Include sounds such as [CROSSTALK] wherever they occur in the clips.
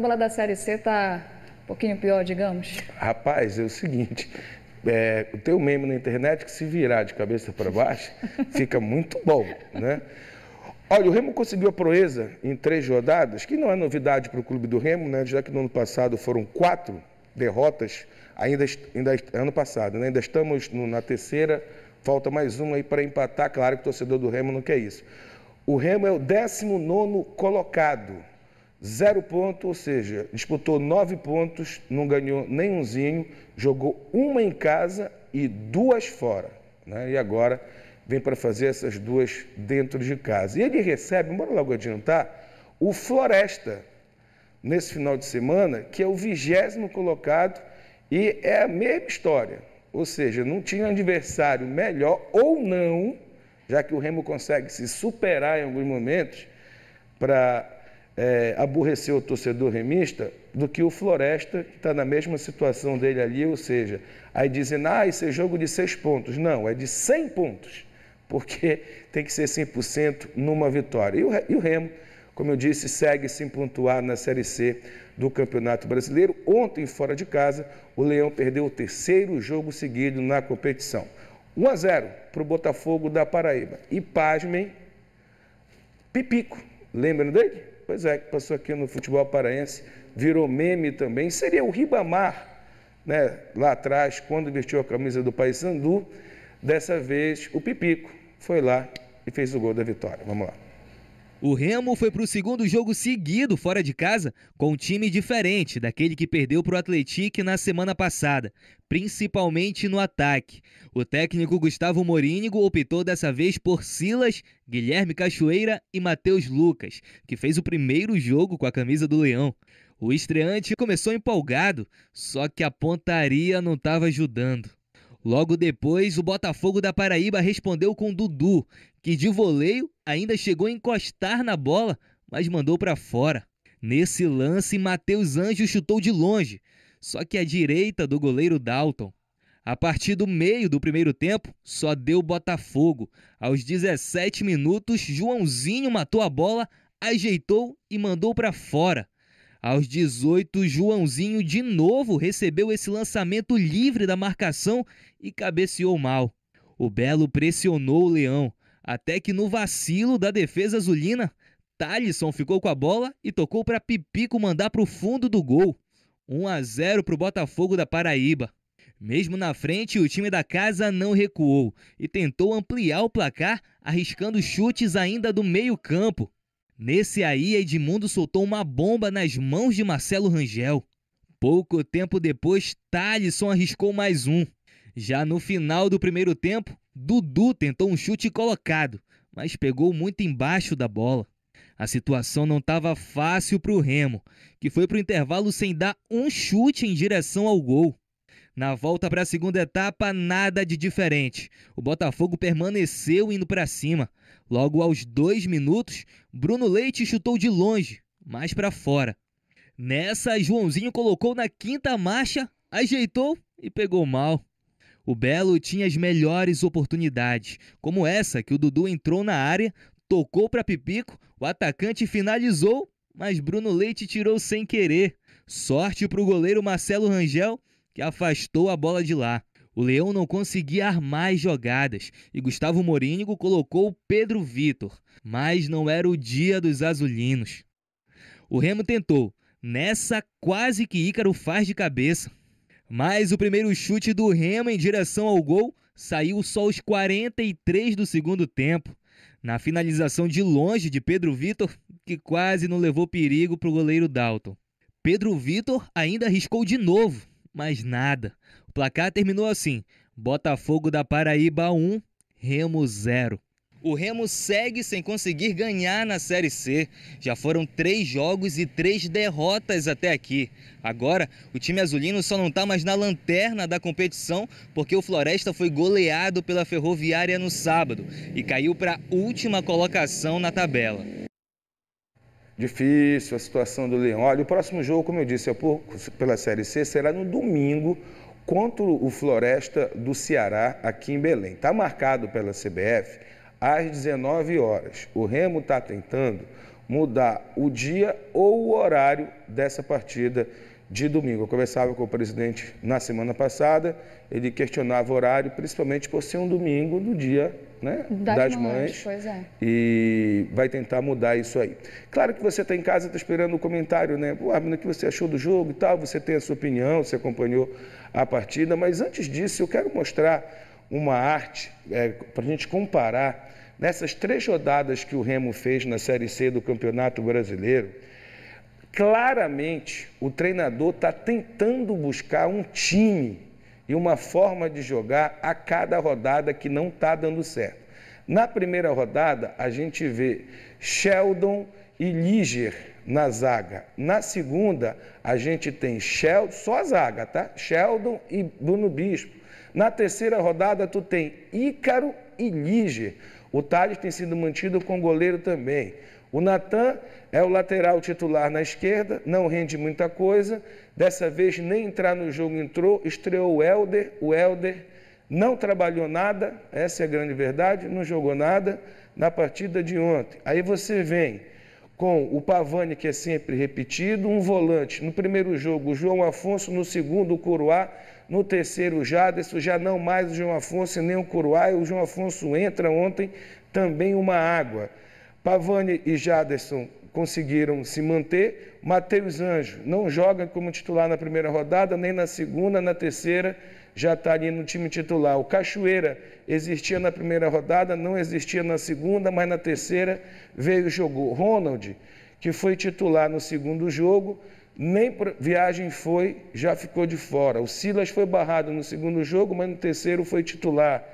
tabela da Série C está um pouquinho pior, digamos? Rapaz, é o seguinte. É, tem um meme na internet que se virar de cabeça para baixo, [LAUGHS] fica muito bom, né? Olha, o Remo conseguiu a proeza em três rodadas, que não é novidade para o clube do Remo, né? Já que no ano passado foram quatro derrotas, ainda, ainda ano passado, né? ainda estamos no, na terceira, falta mais uma aí para empatar. Claro que o torcedor do Remo não quer isso. O Remo é o 19 colocado Zero ponto, ou seja, disputou nove pontos, não ganhou nenhumzinho, jogou uma em casa e duas fora. Né? E agora vem para fazer essas duas dentro de casa. E ele recebe, bora logo adiantar, o Floresta nesse final de semana, que é o vigésimo colocado e é a mesma história. Ou seja, não tinha adversário melhor ou não, já que o Remo consegue se superar em alguns momentos para é, aborrecer o torcedor remista do que o Floresta, que está na mesma situação dele ali, ou seja, aí dizem, ah, esse é jogo de seis pontos. Não, é de 100 pontos, porque [LAUGHS] tem que ser 100% numa vitória. E o, e o Remo, como eu disse, segue sem pontuar na Série C do Campeonato Brasileiro. Ontem, fora de casa, o Leão perdeu o terceiro jogo seguido na competição. 1 a 0 para o Botafogo da Paraíba. E pasmem, Pipico. Lembram dele? pois é, que passou aqui no futebol paraense, virou meme também, seria o Ribamar, né, lá atrás, quando vestiu a camisa do Paysandu, dessa vez o Pipico foi lá e fez o gol da vitória. Vamos lá. O Remo foi para o segundo jogo seguido fora de casa com um time diferente daquele que perdeu para o Atlético na semana passada, principalmente no ataque. O técnico Gustavo Morínigo optou dessa vez por Silas, Guilherme Cachoeira e Matheus Lucas, que fez o primeiro jogo com a camisa do Leão. O estreante começou empolgado, só que a pontaria não estava ajudando. Logo depois, o Botafogo da Paraíba respondeu com Dudu, que de voleio ainda chegou a encostar na bola, mas mandou para fora. Nesse lance, Matheus Anjo chutou de longe, só que à direita do goleiro Dalton. A partir do meio do primeiro tempo, só deu Botafogo. Aos 17 minutos, Joãozinho matou a bola, ajeitou e mandou para fora. Aos 18, Joãozinho de novo recebeu esse lançamento livre da marcação e cabeceou mal. O Belo pressionou o Leão, até que no vacilo da defesa azulina, Talisson ficou com a bola e tocou para Pipico mandar para o fundo do gol. 1 a 0 para o Botafogo da Paraíba. Mesmo na frente, o time da casa não recuou e tentou ampliar o placar, arriscando chutes ainda do meio-campo. Nesse aí, Edmundo soltou uma bomba nas mãos de Marcelo Rangel. Pouco tempo depois, Thalisson arriscou mais um. Já no final do primeiro tempo, Dudu tentou um chute colocado, mas pegou muito embaixo da bola. A situação não estava fácil para o Remo, que foi para o intervalo sem dar um chute em direção ao gol. Na volta para a segunda etapa, nada de diferente. O Botafogo permaneceu indo para cima. Logo aos dois minutos, Bruno Leite chutou de longe, mais para fora. Nessa, Joãozinho colocou na quinta marcha, ajeitou e pegou mal. O Belo tinha as melhores oportunidades, como essa que o Dudu entrou na área, tocou para Pipico, o atacante finalizou, mas Bruno Leite tirou sem querer. Sorte para o goleiro Marcelo Rangel que afastou a bola de lá. O Leão não conseguia armar as jogadas e Gustavo Morínigo colocou Pedro Vitor, mas não era o dia dos azulinos. O Remo tentou, nessa quase que Ícaro faz de cabeça. Mas o primeiro chute do Remo em direção ao gol saiu só aos 43 do segundo tempo. Na finalização de longe de Pedro Vitor, que quase não levou perigo para o goleiro Dalton. Pedro Vitor ainda arriscou de novo, mas nada. O placar terminou assim: Botafogo da Paraíba 1, Remo 0. O Remo segue sem conseguir ganhar na Série C. Já foram três jogos e três derrotas até aqui. Agora, o time azulino só não está mais na lanterna da competição porque o Floresta foi goleado pela Ferroviária no sábado e caiu para a última colocação na tabela difícil a situação do Leão. Olha, o próximo jogo, como eu disse, é por, pela Série C, será no domingo contra o Floresta do Ceará, aqui em Belém. Está marcado pela CBF às 19 horas. O Remo está tentando mudar o dia ou o horário dessa partida de domingo. Eu conversava com o presidente na semana passada, ele questionava o horário, principalmente por ser um domingo do dia né, das, das mães. mães é. E vai tentar mudar isso aí. Claro que você está em casa, está esperando o um comentário, né? Pô, o que você achou do jogo e tal, você tem a sua opinião, você acompanhou a partida, mas antes disso eu quero mostrar uma arte é, eh, para a gente comparar nessas três rodadas que o Remo fez na Série C do Campeonato Brasileiro claramente o treinador está tentando buscar um time e uma forma de jogar a cada rodada que não está dando certo. Na primeira rodada, a gente vê Sheldon e Liger na zaga. Na segunda, a gente tem Sheldon, só a zaga, tá? Sheldon e Bruno Bispo. Na terceira rodada, tu tem Ícaro e Liger. O Thales tem sido mantido com goleiro também. O Natan é o lateral titular na esquerda, não rende muita coisa. Dessa vez nem entrar no jogo entrou, estreou o Helder. O Helder não trabalhou nada, essa é a grande verdade, não jogou nada na partida de ontem. Aí você vem com o Pavani, que é sempre repetido, um volante no primeiro jogo, o João Afonso, no segundo, o Coroá, no terceiro, o Jaderson, já não mais o João Afonso nem o Coroá, e o João Afonso entra ontem também uma água. Pavani e Jaderson conseguiram se manter. Matheus Anjo não joga como titular na primeira rodada, nem na segunda, na terceira, já está ali no time titular. O Cachoeira existia na primeira rodada, não existia na segunda, mas na terceira veio e jogou. Ronald, que foi titular no segundo jogo, nem viagem foi, já ficou de fora. O Silas foi barrado no segundo jogo, mas no terceiro foi titular.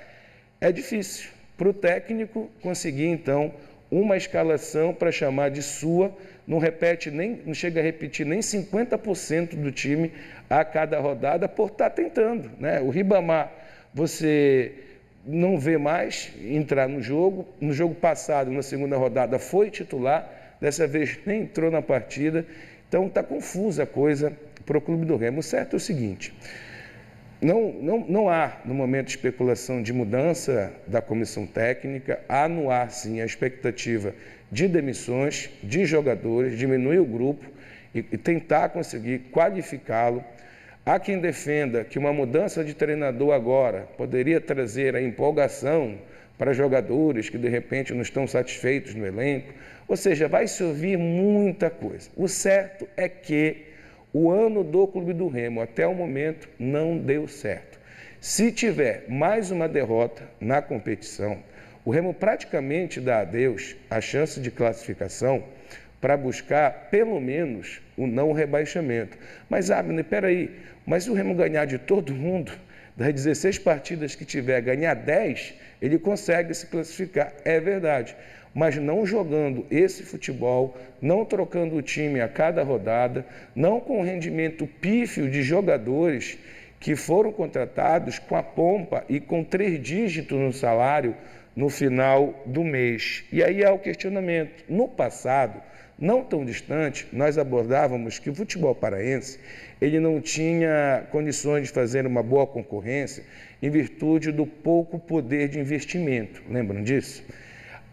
É difícil para o técnico conseguir, então, uma escalação para chamar de sua, não repete nem, não chega a repetir nem 50% do time a cada rodada por estar tá tentando, né? O Ribamar você não vê mais entrar no jogo, no jogo passado, na segunda rodada foi titular, dessa vez [LAUGHS] nem entrou na partida. Então está confusa a coisa para o Clube do Remo. O certo é o seguinte: não, não, não há, no momento, especulação de mudança da comissão técnica, há no ar, sim, a expectativa de demissões de jogadores, diminuir o grupo e, e tentar conseguir qualificá-lo. Há quem defenda que uma mudança de treinador agora poderia trazer a empolgação para jogadores que de repente não estão satisfeitos no elenco. Ou seja, vai se ouvir muita coisa. O certo é que o ano do Clube do Remo até o momento não deu certo. Se tiver mais uma derrota na competição, o Remo praticamente dá adeus à chance de classificação para buscar pelo menos o não rebaixamento. Mas, Abner, peraí, mas se o Remo ganhar de todo mundo, das 16 partidas que tiver, ganhar 10, ele consegue se classificar. É verdade. Mas não jogando esse futebol, não trocando o time a cada rodada, não com o rendimento pífio de jogadores que foram contratados com a pompa e com três dígitos no salário no final do mês. E aí há o questionamento. No passado, não tão distante, nós abordávamos que o futebol paraense ele não tinha condições de fazer uma boa concorrência em virtude do pouco poder de investimento. Lembram disso?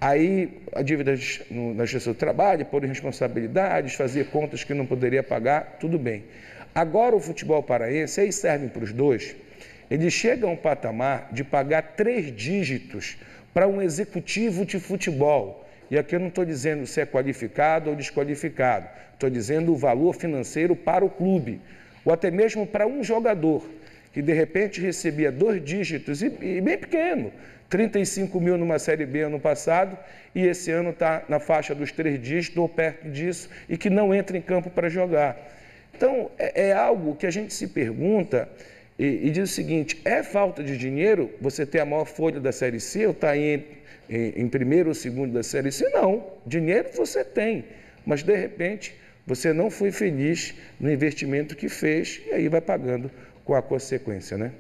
Aí a dívida na justiça do trabalho, por responsabilidades, fazia contas que não poderia pagar, tudo bem. Agora o futebol paraense, aí servem para os dois, ele chega a um patamar de pagar três dígitos para um executivo de futebol. E aqui eu não estou dizendo se é qualificado ou desqualificado, estou dizendo o valor financeiro para o clube, ou até mesmo para um jogador que de repente recebia dois dígitos e, e bem pequeno, 35 mil numa Série B ano passado e esse ano está na faixa dos três dígitos ou perto disso e que não entra em campo para jogar. Então é, é algo que a gente se pergunta e, e, diz o seguinte: é falta de dinheiro você ter a maior folha da Série C ou estar tá em, em, em, primeiro ou segundo da Série C? Não, dinheiro você tem, mas de repente você não foi feliz no investimento que fez e aí vai pagando com a consequência, né?